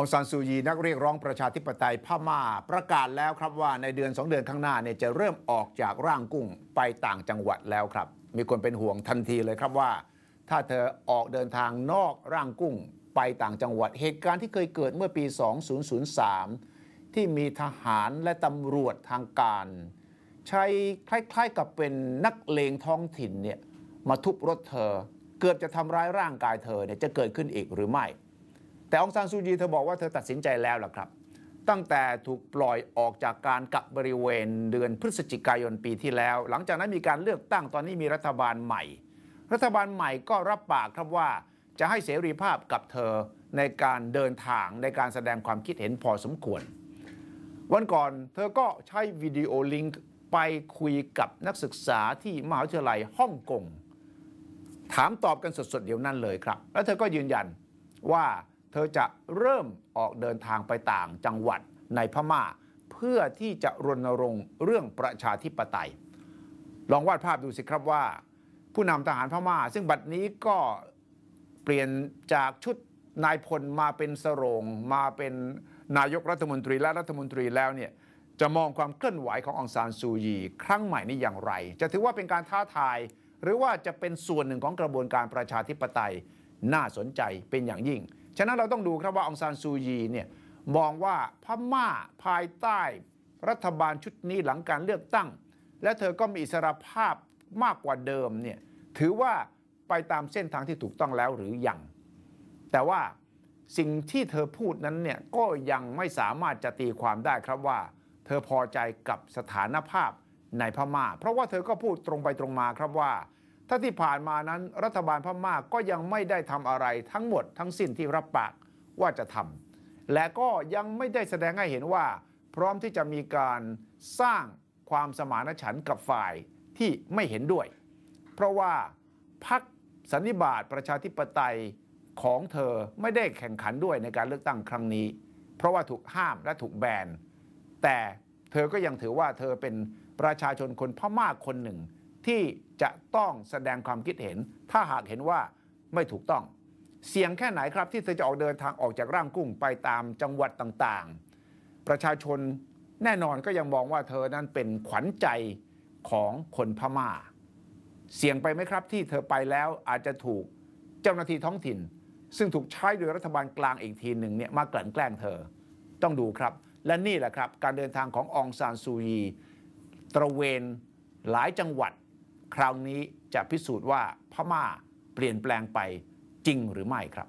องซานซูยีนักเรียกร้องประชาธิปไตยพม่าประกาศแล้วครับว่าในเดือน 2 เดือนข้างหน้าเนี่ยจะเริ่มออกจากร่างกุ้งไปต่างจังหวัดแล้วครับ มีคนเป็นห่วงทันทีเลยครับว่า ถ้าเธอออกเดินทางนอกร่างกุ้งไปต่างจังหวัด เหตุการณ์ที่เคยเกิดเมื่อปี 2003 ที่มีทหารและตำรวจทางการ ใช้คล้ายๆกับเป็นนักเลงท้องถิ่นเนี่ยมาทุบรถเธอเกือบจะทำร้ายร่างกายเธอเนี่ยจะเกิดขึ้นอีกหรือไม่แต่องซานซูจีเธอบอกว่าเธอตัดสินใจแล้วล่ะครับ ตั้งแต่ถูกปล่อยออกจากการกักบริเวณเดือนพฤศจิกายนปีที่แล้ว หลังจากนั้นมีการเลือกตั้งตอนนี้มีรัฐบาลใหม่ รัฐบาลใหม่ก็รับปากครับว่าจะให้เสรีภาพกับเธอในการเดินทางในการแสดงความคิดเห็นพอสมควร วันก่อนเธอก็ใช้วิดีโอลิงก์ไปคุยกับนักศึกษาที่มหาวิทยาลัยฮ่องกงถามตอบกันสดๆ เดี๋ยวนั้นเลยครับ แล้วเธอก็ยืนยันว่าเธอจะเริ่มออกเดินทางไปต่างจังหวัดในพม่า เพื่อที่จะรณรงค์เรื่องประชาธิปไตย ลองวาดภาพดูสิครับว่า ผู้นำทหารพม่า ซึ่งบัดนี้ก็เปลี่ยนจากชุดนายพลมาเป็นสรงมาเป็นนายกรัฐมนตรีและรัฐมนตรีแล้วเนี่ยจะมองความเคลื่อนไหวขององซานซูยีครั้งใหม่นี้อย่างไร จะถือว่าเป็นการท้าทาย หรือว่าจะเป็นส่วนหนึ่งของกระบวนการประชาธิปไตยน่าสนใจเป็นอย่างยิ่งฉะนั้นเราต้องดูครับว่าองซานซูยีเนี่ยมองว่าพม่าภายใต้ รัฐบาลชุดนี้หลังการเลือกตั้ง และเธอก็มีอิสรภาพมากกว่าเดิมเนี่ยถือว่าไปตามเส้นทางที่ถูกต้องแล้วหรือยังแต่ว่าสิ่งที่เธอพูดนั้นเนี่ยก็ยังไม่สามารถจะตีความได้ครับว่า เธอพอใจกับสถานภาพในพมา่าเพราะว่าเธอก็พูดตรงไปตรงมาครับว่าถ้าที่ผ่านมานั้นรัฐบาลพม่ากก็ยังไม่ได้ทำอะไรทั้งหมดทั้งสิ้นที่รับปากว่าจะทำและก็ยังไม่ได้แสดงให้เห็นว่า พร้อมที่จะมีการสร้างความสมานฉันท์กับฝ่ายที่ไม่เห็นด้วย เพราะว่าพรรคสันนิบาตประชาธิปไตยของเธอไม่ได้แข่งขันด้วยในการเลือกตั้งครั้งนี้ เพราะว่าถูกห้ามและถูกแบนแต่เธอก็ยังถือว่าเธอเป็นประชาชนคนพม่าคนหนึ่งที่จะต้องแสดงความคิดเห็น ถ้าหากเห็นว่าไม่ถูกต้อง เสี่ยงแค่ไหนครับที่เธอจะออกเดินทางออกจากร่างกุ้งไปตามจังหวัดต่างๆ ประชาชนแน่นอนก็ยังมองว่าเธอนั้นเป็นขวัญใจของคนพมา่า เสี่ยงไปไหมครับที่เธอไปแล้วอาจจะถูกเจ้าหน้าที่ท้องถิ่น ซึ่งถูกใช้โดยรัฐบาลกลางอีกทีหนึ่งเนี่ยมากลั่นแกล้งเธอต้องดูครับ และนี่แหละครับการเดินทางขององซานซูยีตระเวนหลายจังหวัดคราวนี้จะพิสูจน์ว่าพม่าเปลี่ยนแปลงไปจริงหรือไม่ครับ